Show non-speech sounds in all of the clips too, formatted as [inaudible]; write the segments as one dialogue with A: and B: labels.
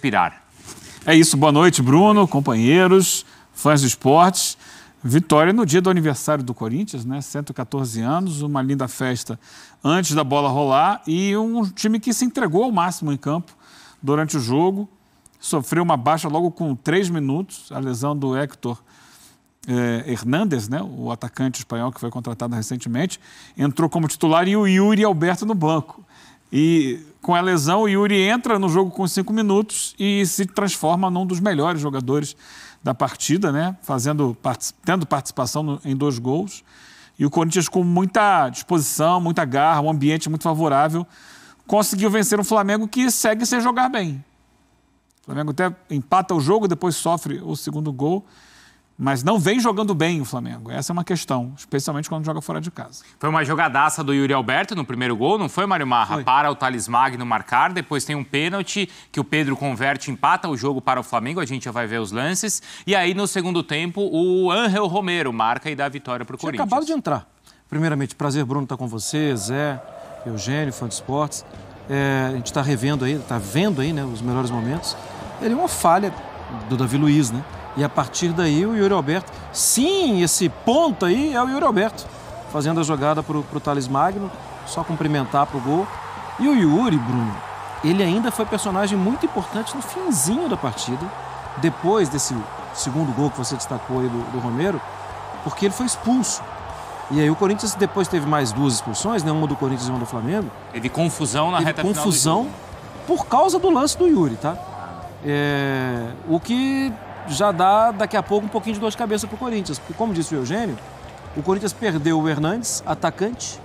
A: Pirara. É isso, boa noite, Bruno, companheiros, fãs de esportes. Vitória no dia do aniversário do Corinthians, né? 114 anos, uma linda festa antes da bola rolar e um time que se entregou ao máximo em campo durante o jogo. Sofreu uma baixa logo com três minutos, a lesão do Héctor eh, Hernández, né? o atacante espanhol que foi contratado recentemente, entrou como titular e o Yuri Alberto no banco. E com a lesão, o Yuri entra no jogo com cinco minutos e se transforma num dos melhores jogadores da partida, né? Fazendo, tendo participação no, em dois gols. E o Corinthians, com muita disposição, muita garra, um ambiente muito favorável, conseguiu vencer o Flamengo, que segue sem jogar bem. O Flamengo até empata o jogo, depois sofre o segundo gol. Mas não vem jogando bem o Flamengo. Essa é uma questão, especialmente quando joga fora de casa. Foi
B: uma jogadaça do Yuri Alberto no primeiro gol, não foi, Mário Marra? Foi. Para o Thales Magno marcar, depois tem um pênalti que o Pedro converte, empata o jogo para o Flamengo, a gente já vai ver os lances. E aí, no segundo tempo, o Angel Romero marca e dá a vitória para o Corinthians.
C: acabado de entrar. Primeiramente, prazer, Bruno, estar tá com você, Zé, Eugênio, fã de esportes. É, a gente está revendo aí, está vendo aí né, os melhores momentos. Ele é uma falha do Davi Luiz, né? E a partir daí o Yuri Alberto, sim, esse ponto aí é o Yuri Alberto, fazendo a jogada para o Thales Magno, só cumprimentar para o gol. E o Yuri, Bruno, ele ainda foi personagem muito importante no finzinho da partida, depois desse segundo gol que você destacou aí do, do Romero, porque ele foi expulso. E aí o Corinthians depois teve mais duas expulsões, né? uma do Corinthians e uma do Flamengo.
B: Teve confusão na teve reta confusão final.
C: Confusão por causa do lance do Yuri, tá? Ah. É, o que já dá daqui a pouco um pouquinho de dor de cabeça para o Corinthians. Porque, como disse o Eugênio, o Corinthians perdeu o Hernandes, atacante,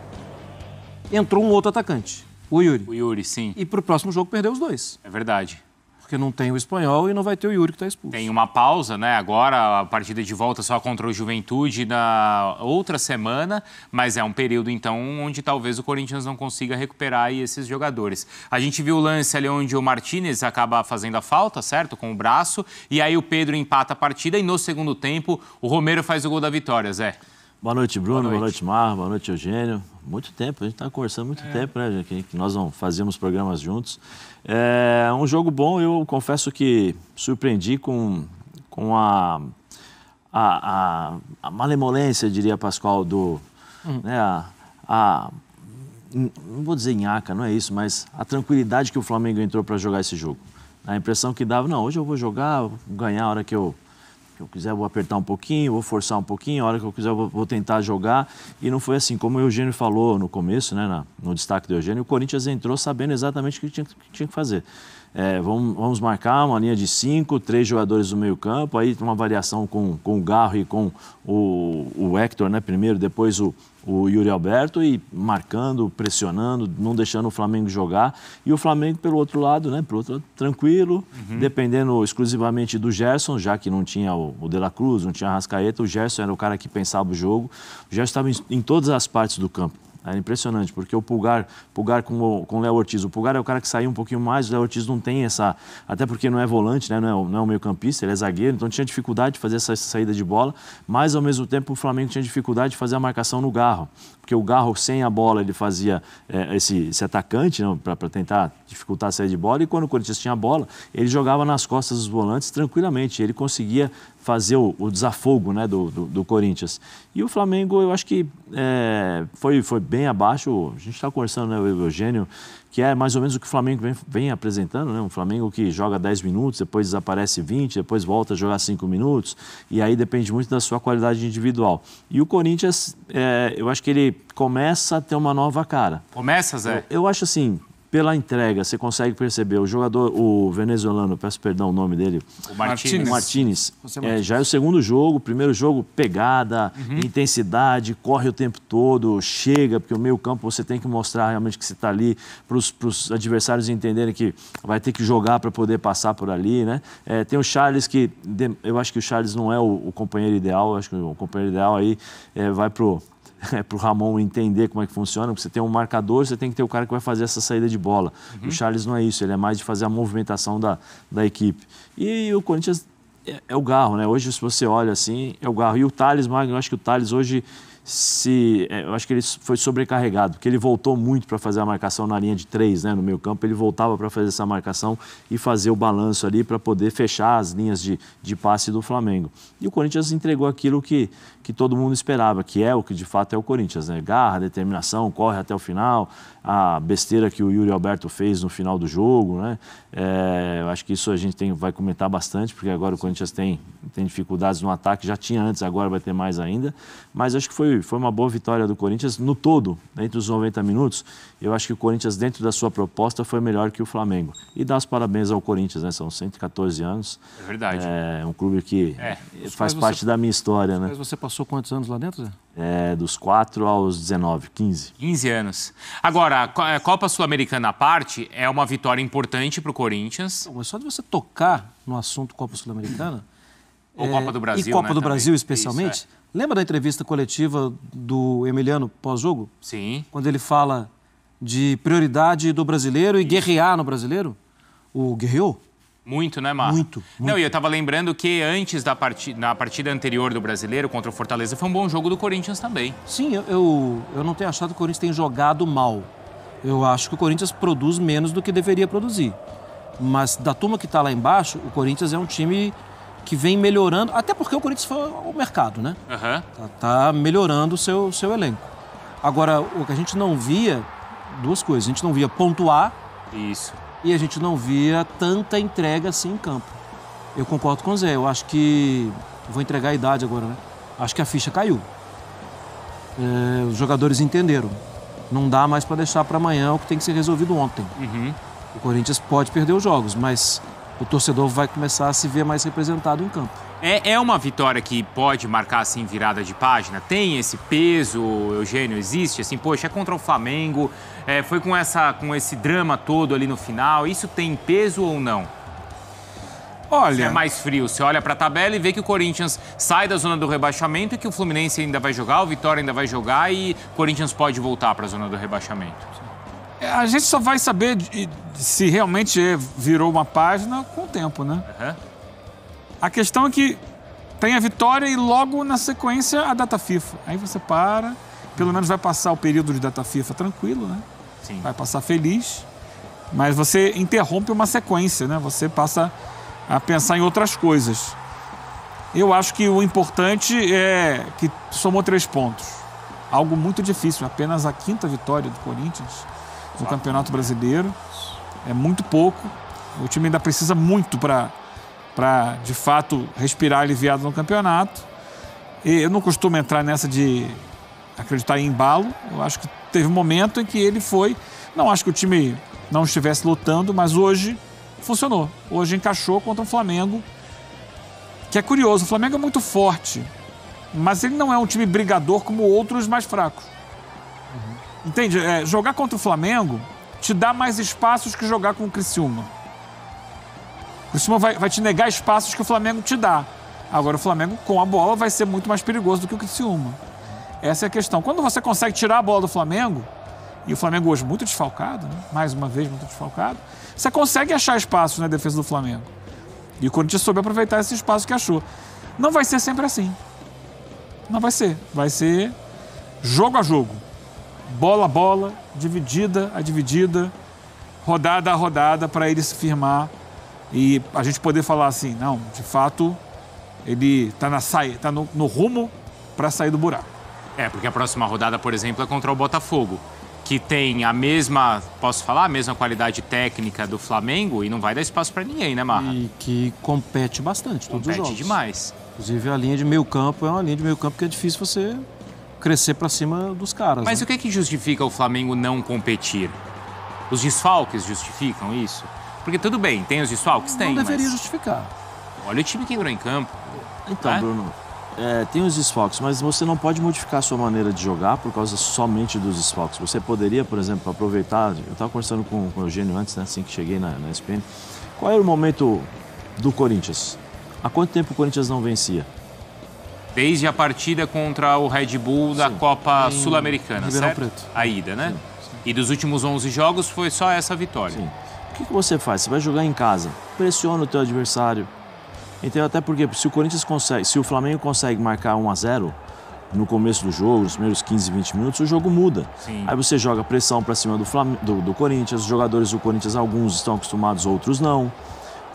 C: entrou um outro atacante, o Yuri. O Yuri, sim. E para o próximo jogo perdeu os dois. É verdade porque não tem o espanhol e não vai ter o Yuri que está expulso.
B: Tem uma pausa, né? Agora a partida de volta só contra o Juventude na outra semana, mas é um período então onde talvez o Corinthians não consiga recuperar esses jogadores. A gente viu o lance ali onde o Martinez acaba fazendo a falta, certo? Com o braço, e aí o Pedro empata a partida e no segundo tempo o Romero faz o gol da vitória, Zé.
D: Boa noite, Bruno. Boa noite, boa noite Mar. Boa noite, Eugênio. Muito tempo, a gente está conversando muito é. tempo, né, que nós não fazíamos programas juntos. É um jogo bom, eu confesso que surpreendi com, com a, a, a, a malemolência, diria Pascoal, do. Uhum. Né, a, a, não vou dizer nhaca, não é isso, mas a tranquilidade que o Flamengo entrou para jogar esse jogo. A impressão que dava, não, hoje eu vou jogar, vou ganhar a hora que eu que eu quiser vou apertar um pouquinho, vou forçar um pouquinho, a hora que eu quiser vou, tentar jogar. E não foi assim, como o Eugênio falou no começo, né, no destaque do Eugênio, o Corinthians entrou sabendo exatamente o que tinha, que, tinha que fazer. É, vamos, vamos, marcar uma linha de cinco, três jogadores no meio campo, aí uma variação com, com o Garro e com o, o Hector, né, primeiro, depois o, o Yuri Alberto e marcando, pressionando, não deixando o Flamengo jogar. E o Flamengo, pelo outro lado, né? Pelo outro lado, tranquilo, uhum. dependendo exclusivamente do Gerson, já que não tinha o, o De La Cruz, não tinha a Rascaeta, o Gerson era o cara que pensava o jogo. O Gerson estava em, em todas as partes do campo. Era impressionante, porque o Pulgar, Pulgar com o, com Léo Ortiz, o Pulgar é o cara que saiu um pouquinho mais, o Léo Ortiz não tem essa, até porque não é volante, né? não, é, o, não é um meio campista, ele é zagueiro, então tinha dificuldade de fazer essa saída de bola, mas ao mesmo tempo o Flamengo tinha dificuldade de fazer a marcação no Garro, porque o Garro sem a bola ele fazia é, esse, esse, atacante né? para tentar dificultar a saída de bola, e quando o Corinthians tinha a bola, ele jogava nas costas dos volantes tranquilamente, ele conseguia fazer o, o desafogo né, do, do, do, Corinthians. E o Flamengo, eu acho que é, foi, foi bem abaixo. A gente está conversando, né, o Eugênio, que é mais ou menos o que o Flamengo vem, vem, apresentando, né? Um Flamengo que joga 10 minutos, depois desaparece 20, depois volta a jogar 5 minutos, e aí depende muito da sua qualidade individual. E o Corinthians, é, eu acho que ele começa a ter uma nova cara. Começa, Zé? Eu, eu acho assim, pela entrega, você consegue perceber o jogador, o venezuelano, peço perdão o nome dele, o Martínez, Martínez, é, já é o segundo jogo, primeiro jogo pegada, uhum. intensidade, corre o tempo todo, chega, porque o meio campo você tem que mostrar realmente que você está ali para os adversários entenderem que vai ter que jogar para poder passar por ali, né? É, tem o Charles que, eu acho que o Charles não é o, o companheiro ideal, acho que o companheiro ideal aí é, vai pro é, para o Ramon entender como é que funciona, porque você tem um marcador, você tem que ter o cara que vai fazer essa saída de bola. Uhum. O Charles não é isso, ele é mais de fazer a movimentação da, da equipe. E o Corinthians é, é o garro, né? Hoje, se você olha assim, é o garro. E o Thales Magno, eu acho que o Thales hoje se. É, eu acho que ele foi sobrecarregado, porque ele voltou muito para fazer a marcação na linha de três, né, no meio campo. Ele voltava para fazer essa marcação e fazer o balanço ali para poder fechar as linhas de, de passe do Flamengo. E o Corinthians entregou aquilo que, que todo mundo esperava, que é o que de fato é o Corinthians, né? Garra, determinação, corre até o final, a besteira que o Yuri Alberto fez no final do jogo, né? É, acho que isso a gente tem, vai comentar bastante, porque agora o Corinthians tem, tem dificuldades no ataque, já tinha antes, agora vai ter mais ainda. Mas acho que foi, foi uma boa vitória do Corinthians no todo, entre os 90 minutos. Eu acho que o Corinthians, dentro da sua proposta, foi melhor que o Flamengo. E dá os parabéns ao Corinthians, né? São 114 anos. É verdade. É um clube que é, faz parte você, da minha história, né? Mas você passou quantos anos lá dentro, Zé? É, dos 4 aos 19, 15. 15 anos.
B: Agora, a é, Copa Sul-Americana à parte, é uma vitória importante para
C: o Corinthians. Mas só de você tocar no assunto Copa Sul-Americana. Ou é, Copa do Brasil. E Copa né, do também. Brasil, especialmente. Isso, é. Lembra da entrevista coletiva do Emiliano pós-jogo? Sim. Quando ele fala de prioridade do brasileiro e Isso. guerrear no brasileiro? O guerreou? Muito, né, Marra? Muito,
B: muito, Não, e eu estava lembrando que antes da partida, na partida anterior do Brasileiro contra o Fortaleza, foi um bom jogo do Corinthians também.
C: Sim, eu, eu, eu não tenho achado que o Corinthians tenha jogado mal. Eu acho que o Corinthians produz menos do que deveria produzir. Mas da turma que está lá embaixo, o Corinthians é um time que vem melhorando, até porque o Corinthians foi ao mercado, né? Uhum. Tá, tá melhorando o seu, seu elenco. Agora, o que a gente não via, duas coisas. A gente não via pontuar. Isso e a gente não via tanta entrega assim em campo. Eu concordo com o Zé, eu acho que. Vou entregar a idade agora, né? Acho que a ficha caiu. É, os jogadores entenderam. Não dá mais para deixar para amanhã o que tem que ser resolvido ontem. Uhum. O Corinthians pode perder os jogos, mas o torcedor vai começar a se ver mais representado em campo.
B: É, é uma vitória que pode marcar, assim, virada de página? Tem esse peso, Eugênio? Existe? Assim, poxa, é contra o Flamengo, é, foi com, essa, com esse drama todo ali no final. Isso tem peso ou não? Olha. é mais frio. Você olha para a tabela e vê que o Corinthians sai da zona do rebaixamento e que o Fluminense ainda vai jogar, o Vitória ainda vai jogar e o Corinthians pode voltar para a zona do rebaixamento.
A: A gente só vai saber se realmente virou uma página com o tempo, né? Uhum. A questão é que tem a vitória e logo na sequência a data FIFA. Aí você para, pelo menos vai passar o período de data FIFA tranquilo, né? Sim. Vai passar feliz, mas você interrompe uma sequência, né? Você passa a pensar em outras coisas. Eu acho que o importante é que somou três pontos. Algo muito difícil, apenas a quinta vitória do Corinthians no Campeonato Brasileiro. É muito pouco. O time ainda precisa muito para, de fato, respirar aliviado no campeonato. E eu não costumo entrar nessa de acreditar em embalo. Eu acho que teve um momento em que ele foi. Não acho que o time não estivesse lutando, mas hoje funcionou. Hoje encaixou contra o Flamengo, que é curioso. O Flamengo é muito forte, mas ele não é um time brigador como outros mais fracos. Entende? É, jogar contra o Flamengo te dá mais espaços que jogar com o Criciúma. O Criciúma vai, vai te negar espaços que o Flamengo te dá. Agora, o Flamengo, com a bola, vai ser muito mais perigoso do que o Criciúma. Essa é a questão. Quando você consegue tirar a bola do Flamengo, e o Flamengo hoje muito desfalcado, né? mais uma vez muito desfalcado, você consegue achar espaços na defesa do Flamengo. E o Corinthians soube aproveitar esse espaço que achou. Não vai ser sempre assim. Não vai ser. Vai ser jogo a jogo bola a bola, dividida a dividida, rodada a rodada, para ele se firmar e a gente poder falar assim: não, de fato, ele está na saia, tá no, no rumo para sair do buraco.
B: É, porque a próxima rodada, por exemplo, é contra o Botafogo, que tem a mesma, posso falar, a mesma qualidade técnica do Flamengo e
C: não vai dar espaço para ninguém, né, Marra? E que compete bastante, compete todos os jogos. Compete demais. Inclusive, a linha de meio campo é uma linha de meio campo que é difícil você crescer para cima dos caras. Mas né?
B: o que é que justifica o Flamengo não competir? Os desfalques justificam isso? Porque tudo bem, tem os desfalques? Não tem. Não deveria mas... justificar. Olha o time que entrou em campo. Então, é? Bruno,
D: é, tem os desfalques, mas você não pode modificar a sua maneira de jogar por causa somente dos desfalques. Você poderia, por exemplo, aproveitar. Eu estava conversando com, com o Eugênio antes, né, assim que cheguei na, na SPN. Qual era o momento do Corinthians? Há quanto tempo o Corinthians não vencia?
B: Desde a partida contra o Red Bull da Sim. Copa Sul-Americana, certo? Preto. A ida, né? Sim. E dos últimos 11 jogos foi só essa vitória. Sim. O
D: que, que você faz? Você vai jogar em casa, pressiona o teu adversário. Então, até porque se o Corinthians consegue, se o Flamengo consegue marcar 1 a 0 no começo do jogo, nos primeiros 15, 20 minutos, o jogo muda. Sim. Aí você joga pressão para cima do, Flam do, do Corinthians, os jogadores do Corinthians, alguns estão acostumados, outros não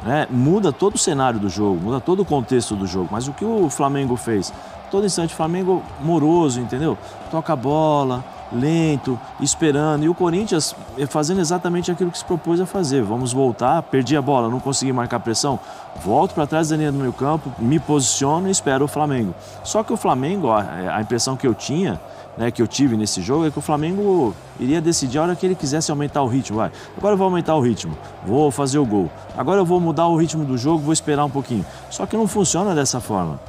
D: né, muda todo o cenário do jogo, muda todo o contexto do jogo. Mas o que o Flamengo fez? Todo instante, Flamengo moroso, entendeu? Toca a bola, lento, esperando. E o Corinthians eh, fazendo exatamente aquilo que se propôs a fazer. Vamos voltar, perdi a bola, não consegui marcar pressão, volto para trás da linha do meio campo, me posiciono e espero o Flamengo. Só que o Flamengo, a impressão que eu tinha né, que eu tive nesse jogo é que o Flamengo iria decidir a hora que ele quisesse aumentar o ritmo. Vai, agora eu vou aumentar o ritmo, vou fazer o gol. Agora eu vou mudar o ritmo do jogo, vou esperar um pouquinho. Só que não funciona dessa forma.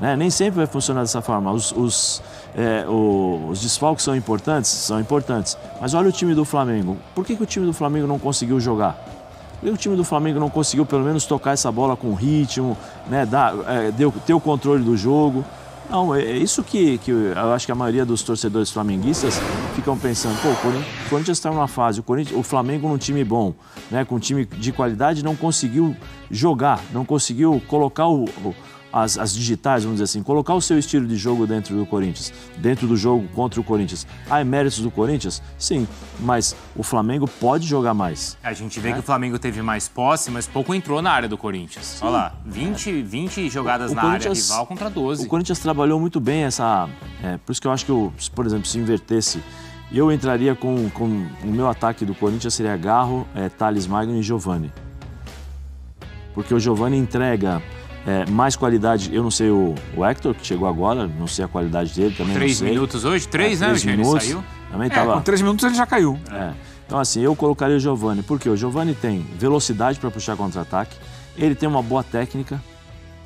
D: Né? Nem sempre vai funcionar dessa forma. Os, os, é, o, os desfalques são importantes? São importantes. Mas olha o time do Flamengo. Por que, que o time do Flamengo não conseguiu jogar? Por que o time do Flamengo não conseguiu pelo menos tocar essa bola com ritmo, né? Dar, é, ter o controle do jogo? Não, é, é isso que, que eu acho que a maioria dos torcedores flamenguistas ficam pensando. Pô, o Corinthians está numa fase, o, o Flamengo num time bom, né, com um time de qualidade, não conseguiu jogar, não conseguiu colocar o, o as, as, digitais, vamos dizer assim, colocar o seu estilo de jogo dentro do Corinthians, dentro do jogo contra o Corinthians. Há méritos do Corinthians? Sim, mas o Flamengo pode jogar mais.
B: A gente vê né? que o Flamengo teve mais posse, mas pouco entrou na área do Corinthians. Sim. Olha lá, 20, 20 jogadas o na área rival contra
D: 12. O Corinthians trabalhou muito bem essa. É, por isso que eu acho que, eu, por exemplo, se invertesse. Eu entraria com, com o meu ataque do Corinthians seria Garro, é, Thales Magno e Giovani. Porque o Giovani entrega é, mais qualidade, eu não sei o, o, Hector, que chegou agora, não sei a qualidade dele também. Três minutos hoje? Três, é, né, três né, minutos. Ele saiu? Também é, tava... Com três minutos ele já caiu. É. Então, assim, eu colocaria o Giovanni porque o Giovanni tem velocidade para puxar contra-ataque, ele tem uma boa técnica,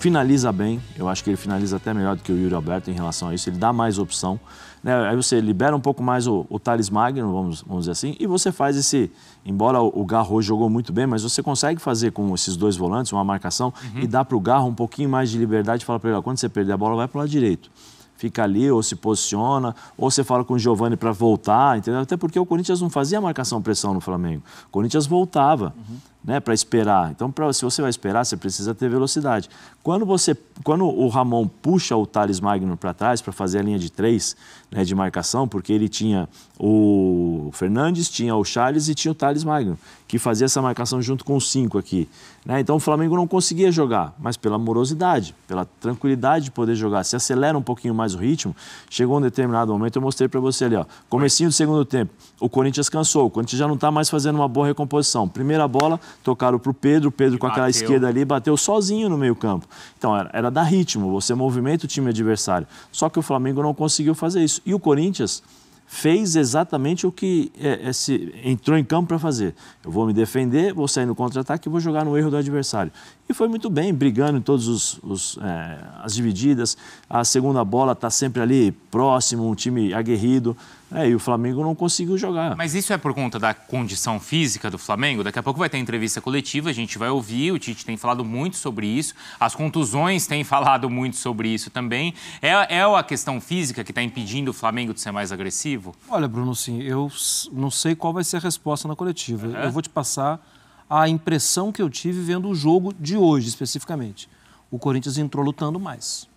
D: finaliza bem, eu acho que ele finaliza até melhor do que o Yuri Alberto em relação a isso, ele dá mais opção. Né? Aí você libera um pouco mais o, o Thales Magno, vamos, vamos dizer assim, e você faz esse. Embora o, Garro jogou muito bem, mas você consegue fazer com esses dois volantes uma marcação uhum. e dá para o Garro um pouquinho mais de liberdade e fala para ele: ó, quando você perder a bola, vai para o lado direito fica ali ou se posiciona, ou você fala com o Giovanni para voltar, entendeu? Até porque o Corinthians não fazia marcação pressão no Flamengo. O Corinthians voltava. Uhum né, para esperar. Então, pra, se você vai esperar, você precisa ter velocidade. Quando, você, quando o Ramon puxa o Thales Magno para trás para fazer a linha de três né, de marcação, porque ele tinha o Fernandes, tinha o Charles e tinha o Thales Magno, que fazia essa marcação junto com os cinco aqui. Né? Então, o Flamengo não conseguia jogar, mas pela morosidade, pela tranquilidade de poder jogar. Se acelera um pouquinho mais o ritmo, chegou um determinado momento, eu mostrei para você ali, ó, comecinho do segundo tempo, o Corinthians cansou, o Corinthians já não está mais fazendo uma boa recomposição. Primeira bola, tocaram para o Pedro, Pedro e com aquela esquerda ali bateu sozinho no meio campo. Então era, era dar ritmo, você movimenta o time adversário. Só que o Flamengo não conseguiu fazer isso. E o Corinthians fez exatamente o que é, esse, é, entrou em campo para fazer. Eu vou me defender, vou sair no contra-ataque e vou jogar no erro do adversário. E foi muito bem, brigando em todas é, as divididas. A segunda bola está sempre ali próximo, um time aguerrido. É, e o Flamengo não conseguiu jogar.
B: Mas isso é por conta da condição física do Flamengo? Daqui a pouco vai ter entrevista coletiva, a gente vai ouvir. O Tite tem falado muito sobre isso, as contusões têm [laughs] falado muito sobre isso também. É, é a questão física que está impedindo o Flamengo de ser mais agressivo?
C: Olha, Bruno, sim, eu não sei qual vai ser a resposta na coletiva. Uhum. Eu vou te passar a impressão que eu tive vendo o jogo de hoje, especificamente. O Corinthians entrou lutando mais.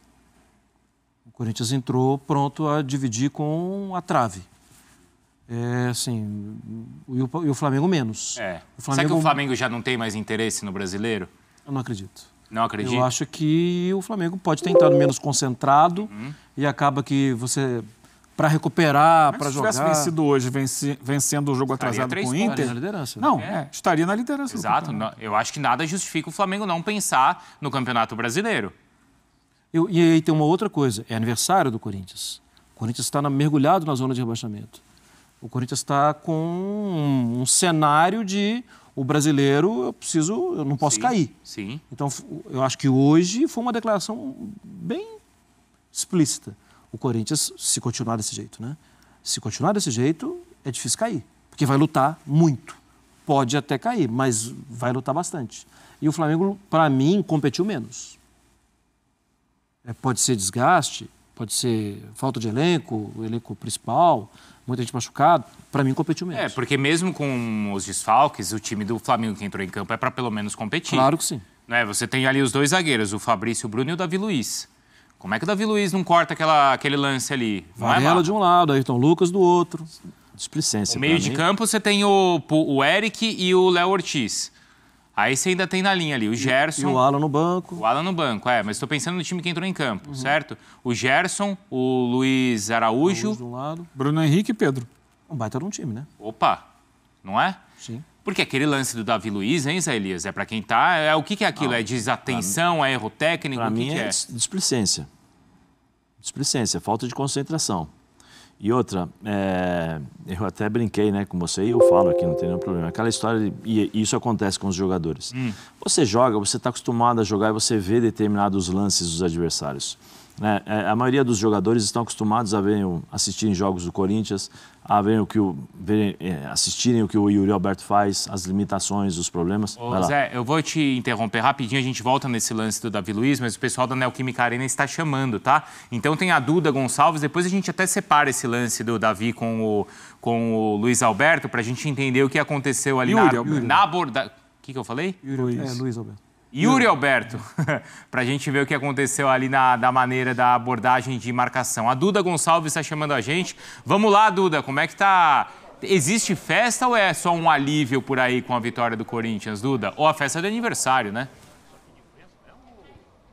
C: Corinthians entrou pronto a dividir com a trave. É, assim, e o, e o Flamengo menos. É. O Flamengo... Será que o Flamengo
B: já não tem mais interesse no brasileiro? Eu não acredito. Não acredito? Eu acho
C: que o Flamengo pode ter entrado menos concentrado uhum. e acaba que você, para recuperar, para jogar... Se tivesse vencido
A: hoje, venci, vencendo o jogo estaria atrasado com o Inter... Estaria na liderança. Né? Não, é. estaria na liderança. Exato.
B: eu acho que nada justifica o Flamengo não pensar no Campeonato Brasileiro.
A: Eu, e aí
C: tem uma outra coisa: é aniversário do Corinthians. O Corinthians está mergulhado na zona de rebaixamento. O Corinthians está com um, um, cenário de o brasileiro, eu preciso, eu não posso sim, cair. Sim. Então, eu acho que hoje foi uma declaração bem explícita. O Corinthians, se continuar desse jeito, né? Se continuar desse jeito, é difícil cair, porque vai lutar muito. Pode até cair, mas vai lutar bastante. E o Flamengo, para mim, competiu menos. É, pode ser desgaste, pode ser falta de elenco, o elenco principal, muita gente machucada. Para mim, competiu menos.
B: É, porque mesmo com os desfalques, o time do Flamengo que entrou em campo é para pelo menos competir. Claro que sim. Né? Você tem ali os dois zagueiros, o Fabrício Bruno e o Davi Luiz. Como é que o Davi Luiz não corta aquela, aquele lance ali? Não Varela é de
C: um lado, Ayrton Lucas do outro.
D: Displicência. No meio de campo
B: você tem o, o Eric e o Léo Ortiz. Aí você ainda tem na linha ali o Gerson. E o Alan no banco. O Alan no banco, é, mas estou pensando no time que entrou em campo, uhum. certo? O Gerson, o Luiz Araújo. Luiz
A: do lado. Bruno Henrique e Pedro.
D: Um baita de um time, né?
B: Opa, não é? Sim. Porque aquele lance do Davi Luiz, hein, Zé Elias? É para quem tá. É, o que, que é aquilo? Não, ah, é desatenção? é erro técnico? Para mim que é, que é
D: displicência. Displicência, falta de concentração. E outra, é, eu até brinquei né, com você e eu falo aqui, não tem nenhum problema. Aquela história, de, e isso acontece com os jogadores. Hum. Você joga, você está acostumado a jogar e você vê determinados lances dos adversários. Né? É, a maioria dos jogadores estão acostumados a ver, assistirem jogos do Corinthians, a ver o que o, ver, é, assistirem o que o Yuri Alberto faz, as limitações, os problemas. Ô, Zé,
B: eu vou te interromper rapidinho, a gente volta nesse lance do Davi Luiz, mas o pessoal da Neoquímica Arena está chamando, tá? Então tem a Duda Gonçalves, depois a gente até separa esse lance do Davi com o, com o Luiz Alberto, para a gente entender o que aconteceu ali Yuri, na, na abordagem. O que, que eu falei?
C: Yuri, Luiz. É, Luiz Alberto.
B: Yuri hum. Alberto, [laughs] para a gente ver o que aconteceu ali na, da maneira da abordagem de marcação. A Duda Gonçalves está chamando a gente. Vamos lá, Duda, como é que tá? Existe festa ou é só um alívio por aí com a vitória do Corinthians, Duda? Ou a festa é de aniversário, né?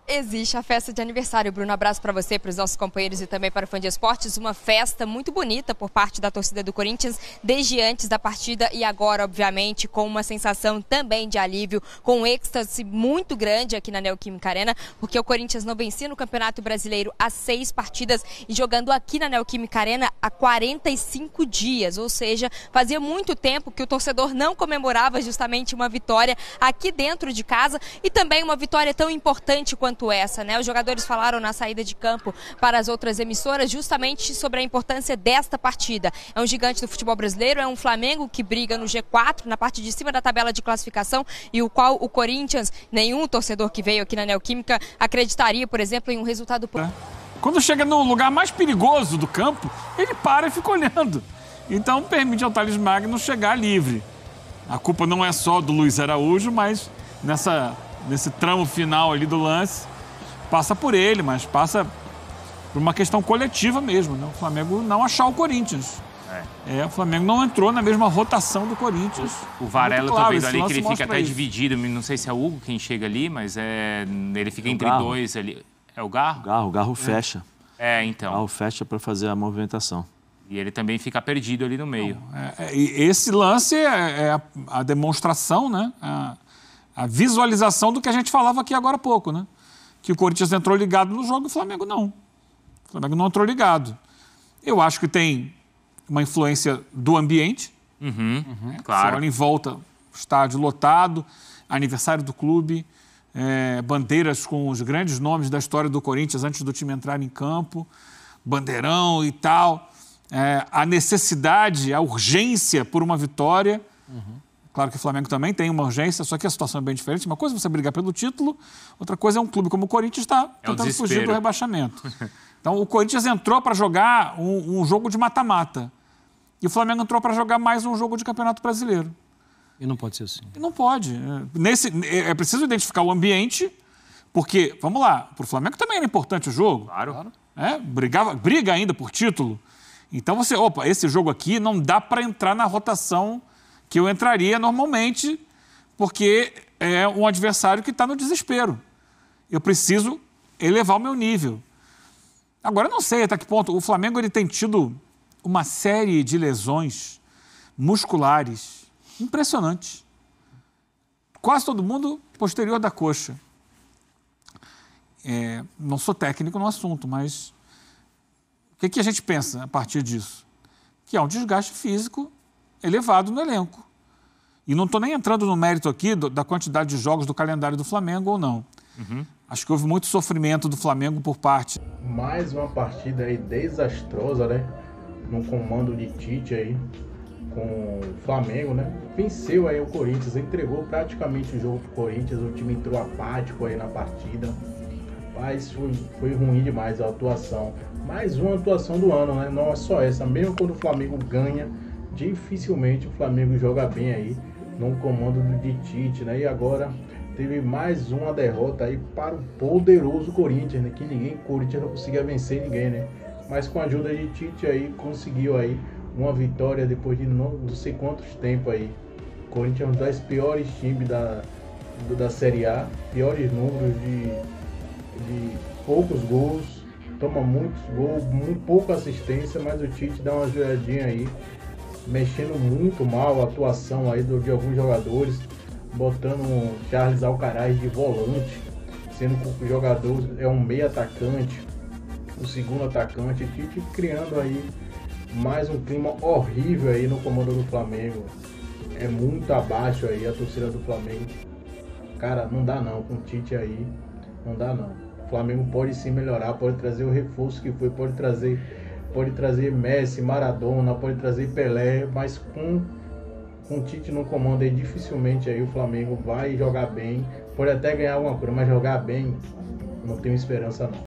E: Existe a festa de aniversário. Bruno, abraço
D: para você, para os nossos companheiros e também para o Fã de Esportes. Uma festa muito bonita por parte da torcida do Corinthians, desde antes da partida e agora, obviamente, com uma sensação também de alívio, com um êxtase muito grande aqui na Neoquímica Arena, porque o Corinthians não vencia no Campeonato Brasileiro há seis partidas e jogando aqui na Neoquímica Arena há 45 dias, ou seja, fazia muito tempo que o torcedor não comemorava justamente uma vitória aqui dentro de casa e também uma vitória tão importante quanto quanto essa, né? Os jogadores falaram na saída de campo para as outras emissoras justamente sobre a importância desta partida. É um gigante do futebol brasileiro, é um Flamengo que briga no G4, na parte de cima da tabela de classificação, e o qual o Corinthians, nenhum torcedor que veio aqui na Neoquímica acreditaria, por exemplo, em um resultado. Né?
A: Quando chega no lugar mais perigoso do campo, ele para e fica olhando. Então permite ao Thales Magno chegar livre. A culpa não é só do Luiz Araújo, mas nessa nesse tramo final ali do lance, passa por ele, mas passa por uma questão coletiva mesmo, né? O Flamengo não achar o Corinthians. É. é o Flamengo não entrou na mesma rotação do Corinthians. O Varela tá claro, também ali é que ele fica até isso.
B: dividido, não sei se é o Hugo quem chega ali, mas é ele fica é entre garro. dois ali. É o Garro? O
D: Garro, o Garro é. fecha. É, então. O Garro fecha para fazer a movimentação.
B: E ele também fica perdido ali no
A: meio. Não, é, é, esse lance é, é a, a, demonstração, né? A, a visualização do que a gente falava aqui agora há pouco, né? Que o Corinthians entrou ligado no jogo e o Flamengo não. O Flamengo não entrou ligado. Eu acho que tem uma influência do ambiente.
B: Uhum, uhum, uhum. claro. olha em
A: volta, estádio lotado, aniversário do clube, é, bandeiras com os grandes nomes da história do Corinthians antes do time entrar em campo, bandeirão e tal. É, a necessidade, a urgência por uma vitória. Uhum. Claro que o Flamengo também tem uma urgência, só que a situação é bem diferente. Uma coisa é você brigar pelo título, outra coisa é um clube como o Corinthians está é tentando fugir do rebaixamento. [laughs] Então, o Corinthians entrou para jogar um, um, jogo de mata-mata. E o Flamengo entrou para jogar mais um jogo de Campeonato Brasileiro. E não pode ser assim. não pode. É, nesse, é, é preciso identificar o ambiente, porque, vamos lá, para o Flamengo também era importante o jogo. Claro. claro. É, brigava, briga ainda por título. Então você, opa, esse jogo aqui não dá para entrar na rotação que eu entraria normalmente, porque é um adversário que está no desespero. Eu preciso elevar o meu nível. Agora, não sei até que ponto. O Flamengo ele tem tido uma série de lesões musculares impressionantes. Quase todo mundo posterior da coxa. É, não sou técnico no assunto, mas o que, que a gente pensa a partir disso? Que é um desgaste físico elevado no elenco. E não estou nem entrando no mérito aqui do, da quantidade de jogos do calendário do Flamengo ou não. Uhum. Acho que houve muito sofrimento do Flamengo por parte.
E: Mais uma partida aí desastrosa, né? No comando de Tite aí, com o Flamengo, né? Venceu aí o Corinthians, entregou praticamente o jogo pro Corinthians, o time entrou apático aí na partida. Mas foi, foi ruim demais a atuação. Mais uma atuação do ano, né? Não é só essa. Mesmo quando o Flamengo ganha, dificilmente o Flamengo joga bem aí no comando de Tite, né? E agora teve mais uma derrota aí para o poderoso Corinthians, né? Que ninguém, Corinthians não conseguia vencer ninguém, né? Mas com a ajuda de Tite aí conseguiu aí uma vitória depois de não, não sei quantos tempo aí. Corinthians é um dos piores times da, da Série A, piores números de, de poucos gols, toma muitos gols, muito pouca assistência, mas o Tite dá uma ajudadinha aí mexendo muito mal a atuação aí do, de alguns jogadores, botando o Charles Alcaraz de volante, sendo que o jogador é um meio atacante, o segundo atacante, Tite criando aí mais um clima horrível aí no comando do Flamengo. É muito abaixo aí a torcida do Flamengo. Cara, não dá não, com o Tite aí, não dá não. O Flamengo pode sim melhorar, pode trazer o reforço que foi, pode trazer pode trazer Messi, Maradona, pode trazer Pelé, mas com com o Tite no comando aí, dificilmente aí o Flamengo vai jogar bem, pode até ganhar alguma coisa, mas jogar bem não tenho esperança não.